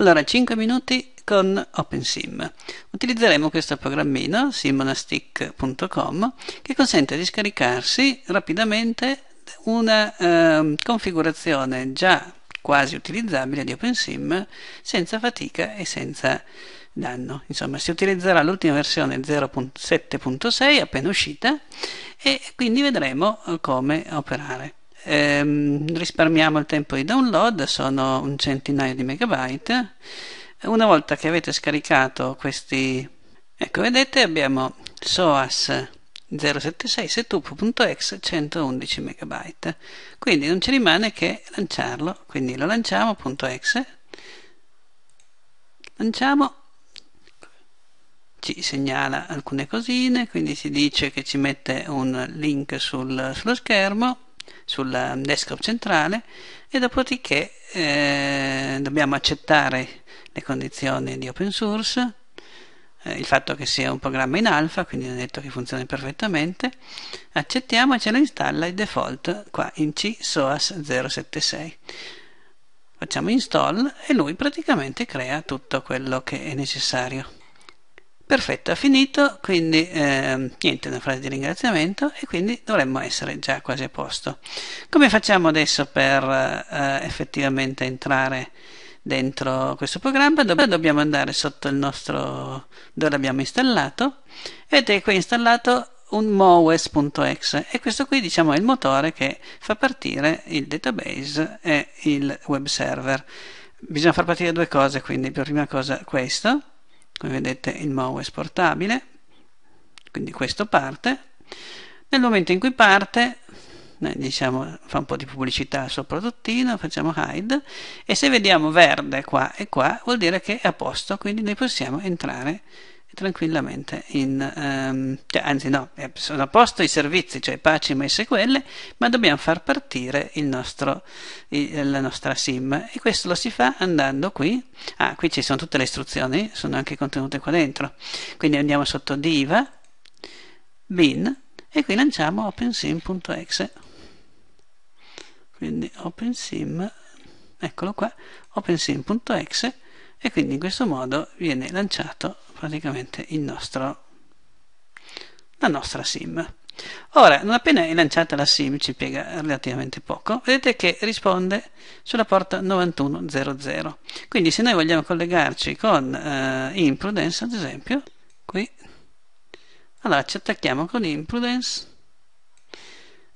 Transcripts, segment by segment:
Allora, 5 minuti con OpenSim. Utilizzeremo questo programmino, simonastick.com, che consente di scaricarsi rapidamente una eh, configurazione già quasi utilizzabile di OpenSim senza fatica e senza danno. Insomma, si utilizzerà l'ultima versione 0.7.6 appena uscita e quindi vedremo eh, come operare ehm, risparmiamo il tempo di download, sono un centinaio di megabyte. Una volta che avete scaricato questi, ecco vedete abbiamo SOAS 076 setup.exe 111 megabyte. Quindi non ci rimane che lanciarlo, quindi lo lanciamo.exe, lanciamo ci segnala alcune cosine, quindi ci dice che ci mette un link sul, sullo schermo sul desktop centrale e dopodiché eh, dobbiamo accettare le condizioni di open source eh, il fatto che sia un programma in alfa quindi non è detto che funzioni perfettamente accettiamo e ce lo installa il default qua in C SOAS 076 facciamo install e lui praticamente crea tutto quello che è necessario Perfetto, ha finito, quindi eh, niente, una frase di ringraziamento e quindi dovremmo essere già quasi a posto. Come facciamo adesso per eh, effettivamente entrare dentro questo programma? Dobb dobbiamo andare sotto il nostro... dove l'abbiamo installato. Vedete qui è installato un moes.exe e questo qui diciamo è il motore che fa partire il database e il web server. Bisogna far partire due cose, quindi per prima cosa questo come vedete il MOU è esportabile quindi questo parte nel momento in cui parte noi diciamo fa un po' di pubblicità al suo prodottino facciamo hide e se vediamo verde qua e qua vuol dire che è a posto quindi noi possiamo entrare tranquillamente in, um, cioè, anzi no, eh, sono a posto i servizi, cioè Apache MySQL, ma dobbiamo far partire nostro, il, la nostra sim e questo lo si fa andando qui, ah qui ci sono tutte le istruzioni, sono anche contenute qua dentro, quindi andiamo sotto diva, bin e qui lanciamo opensim.exe, quindi opensim, eccolo qua, opensim.exe e quindi in questo modo viene lanciato praticamente nostro, la nostra sim. Ora, non appena è lanciata la SIM, ci piega relativamente poco, vedete che risponde sulla porta 9100. Quindi se noi vogliamo collegarci con eh, Imprudence, ad esempio, qui, allora ci attacchiamo con Imprudence.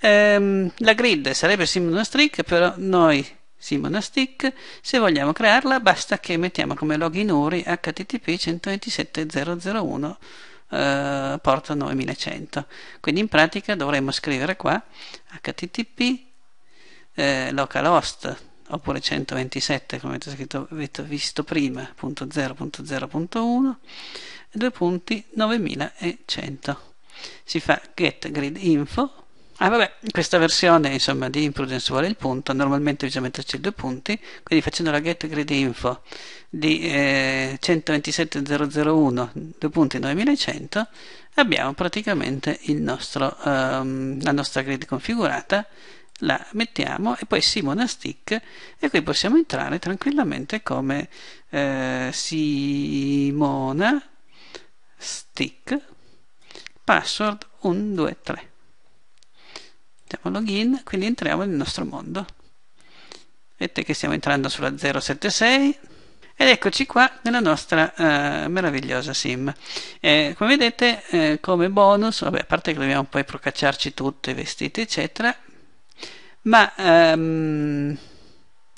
Ehm, la grid sarebbe simile a una streak, però noi Simona Stick. Se vogliamo crearla basta che mettiamo come login URI http 127.001 eh, 9100. Quindi in pratica dovremmo scrivere qua http eh, localhost oppure 127 come avete, scritto, avete visto prima punto 0.0.1 due punti 9100 si fa get grid info Ah vabbè, questa versione insomma di imprudence vuole il punto, normalmente bisogna metterci due punti, quindi facendo la get grid info di eh, 127.001, due punti 9100, abbiamo praticamente nostro, um, la nostra grid configurata, la mettiamo e poi Simona Stick e qui possiamo entrare tranquillamente come eh, Simona Stick, password 123 mettiamo login, quindi entriamo nel nostro mondo. Vedete che stiamo entrando sulla 076 ed eccoci qua nella nostra eh, meravigliosa sim. Eh, come vedete eh, come bonus, vabbè, a parte che dobbiamo poi procacciarci tutto, i vestiti eccetera, ma ehm,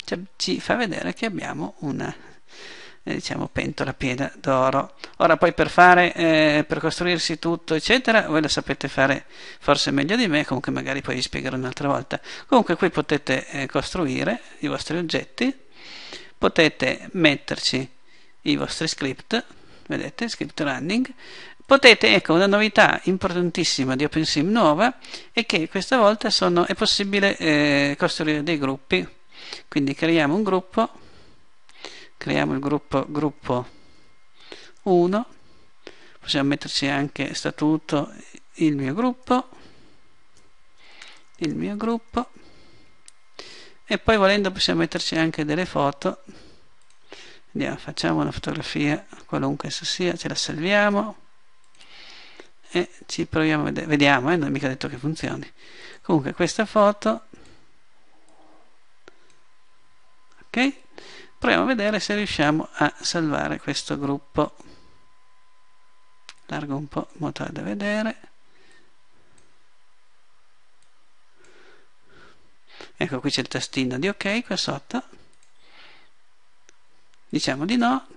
cioè, ci fa vedere che abbiamo una diciamo pentola piena d'oro ora poi per fare eh, per costruirsi tutto eccetera voi lo sapete fare forse meglio di me comunque magari poi vi spiegherò un'altra volta comunque qui potete eh, costruire i vostri oggetti potete metterci i vostri script vedete script running potete, ecco, una novità importantissima di OpenSim nuova è che questa volta sono, è possibile eh, costruire dei gruppi. Quindi creiamo un gruppo creiamo il gruppo, gruppo 1 possiamo metterci anche statuto il mio gruppo il mio gruppo e poi volendo possiamo metterci anche delle foto Andiamo, facciamo una fotografia qualunque essa sia ce la salviamo e ci proviamo a vedere vediamo eh? non è mica detto che funzioni comunque questa foto ok proviamo a vedere se riusciamo a salvare questo gruppo largo un po' in modo da vedere ecco qui c'è il tastino di ok qua sotto diciamo di no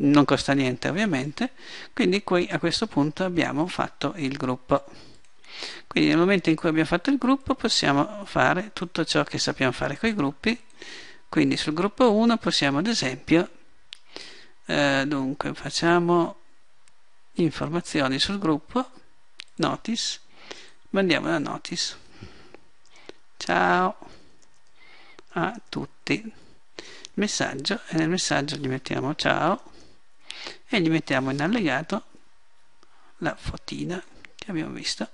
non costa niente ovviamente quindi qui a questo punto abbiamo fatto il gruppo quindi nel momento in cui abbiamo fatto il gruppo possiamo fare tutto ciò che sappiamo fare con i gruppi quindi sul gruppo 1 possiamo ad esempio, eh, dunque facciamo informazioni sul gruppo, notice, mandiamo la notice. Ciao a tutti. Messaggio e nel messaggio gli mettiamo ciao e gli mettiamo in allegato la fotina che abbiamo visto.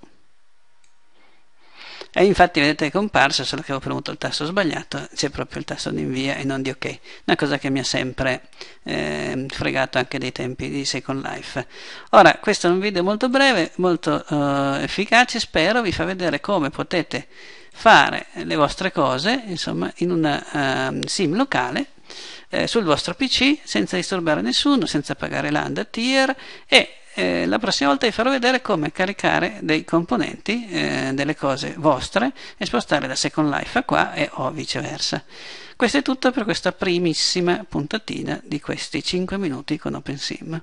E infatti vedete che è comparso, solo che avevo premuto il tasto sbagliato, c'è proprio il tasto di invia e non di ok. Una cosa che mi ha sempre eh, fregato anche dei tempi di Second Life. Ora, questo è un video molto breve, molto eh, efficace, spero, vi fa vedere come potete fare le vostre cose, insomma, in una eh, sim locale eh, sul vostro PC senza disturbare nessuno, senza pagare l'anda tier e eh, la prossima volta vi farò vedere come caricare dei componenti, eh, delle cose vostre e spostare da Second Life a qua e o viceversa. Questo è tutto per questa primissima puntatina di questi 5 minuti con OpenSim.